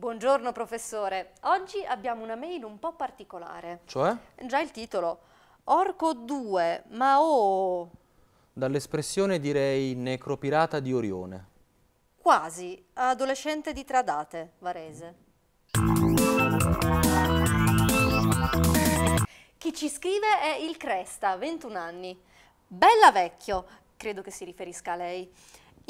Buongiorno professore, oggi abbiamo una mail un po' particolare. Cioè? Già il titolo, Orco 2, ma oh... Dall'espressione direi necropirata di Orione. Quasi, adolescente di Tradate, Varese. Chi ci scrive è il Cresta, 21 anni. Bella vecchio, credo che si riferisca a lei.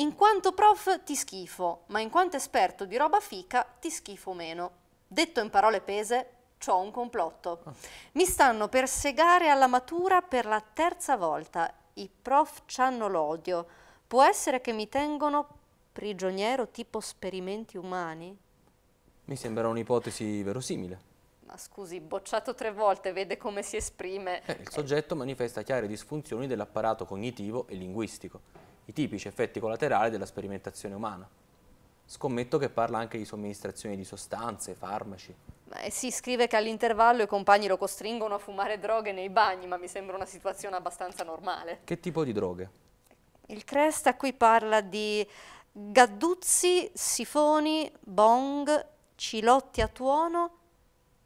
In quanto prof ti schifo, ma in quanto esperto di roba fica ti schifo meno. Detto in parole pese, ho un complotto. Mi stanno per segare alla matura per la terza volta. I prof c'hanno l'odio. Può essere che mi tengono prigioniero tipo sperimenti umani? Mi sembra un'ipotesi verosimile. Ma scusi, bocciato tre volte, vede come si esprime. Eh, il soggetto manifesta chiare disfunzioni dell'apparato cognitivo e linguistico i tipici effetti collaterali della sperimentazione umana. Scommetto che parla anche di somministrazione di sostanze, farmaci. Beh, si scrive che all'intervallo i compagni lo costringono a fumare droghe nei bagni, ma mi sembra una situazione abbastanza normale. Che tipo di droghe? Il Cresta qui parla di gadduzzi, sifoni, bong, cilotti a tuono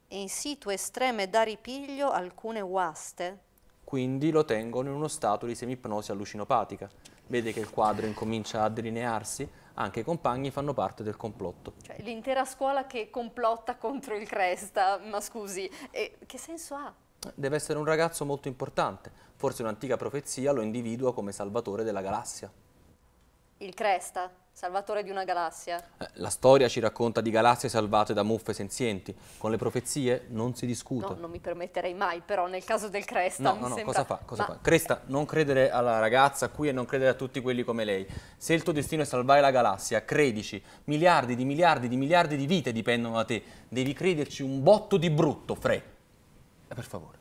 e in situ estreme da ripiglio alcune guaste. Quindi lo tengono in uno stato di semipnosi allucinopatica vede che il quadro incomincia a delinearsi, anche i compagni fanno parte del complotto. Cioè, l'intera scuola che complotta contro il Cresta, ma scusi, eh, che senso ha? Deve essere un ragazzo molto importante, forse un'antica profezia lo individua come salvatore della galassia. Il Cresta? Salvatore di una galassia. Eh, la storia ci racconta di galassie salvate da muffe senzienti. Con le profezie non si discute. No, non mi permetterei mai, però nel caso del Cresta no, mi no, no, sembra... cosa, fa? cosa Ma... fa? Cresta, non credere alla ragazza qui e non credere a tutti quelli come lei. Se il tuo destino è salvare la galassia, credici. Miliardi di miliardi di miliardi di vite dipendono da te. Devi crederci un botto di brutto, Fre. Eh, per favore.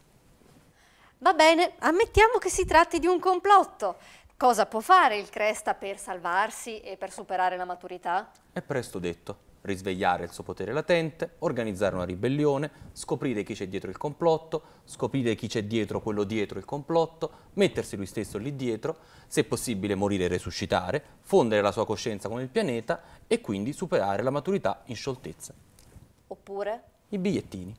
Va bene, ammettiamo che si tratti di un complotto. Cosa può fare il Cresta per salvarsi e per superare la maturità? È presto detto. Risvegliare il suo potere latente, organizzare una ribellione, scoprire chi c'è dietro il complotto, scoprire chi c'è dietro quello dietro il complotto, mettersi lui stesso lì dietro, se possibile morire e resuscitare, fondere la sua coscienza con il pianeta e quindi superare la maturità in scioltezza. Oppure? I bigliettini.